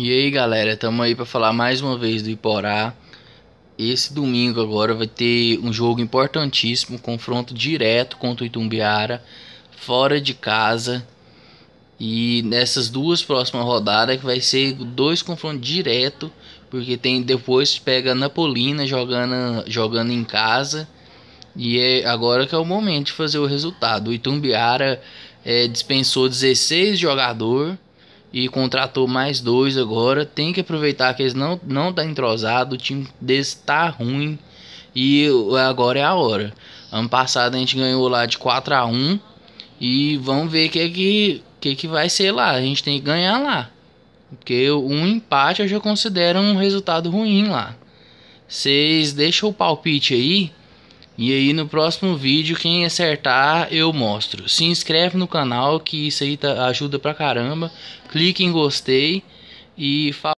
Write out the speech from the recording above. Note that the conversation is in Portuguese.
E aí galera, estamos aí para falar mais uma vez do Iporá. Esse domingo agora vai ter um jogo importantíssimo, um confronto direto contra o Itumbiara, fora de casa. E nessas duas próximas rodadas que vai ser dois confrontos direto, porque tem depois pega a Napolina jogando, jogando em casa. E é agora que é o momento de fazer o resultado. O Itumbiara é, dispensou 16 jogadores e contratou mais dois agora. Tem que aproveitar que eles não não tá entrosado, o time deles tá ruim e agora é a hora. Ano passado a gente ganhou lá de 4 a 1 e vamos ver que que que que vai ser lá. A gente tem que ganhar lá. Porque um empate eu já considero um resultado ruim lá. Vocês deixam o palpite aí e aí no próximo vídeo, quem acertar, eu mostro. Se inscreve no canal que isso aí tá, ajuda pra caramba. Clique em gostei e fala.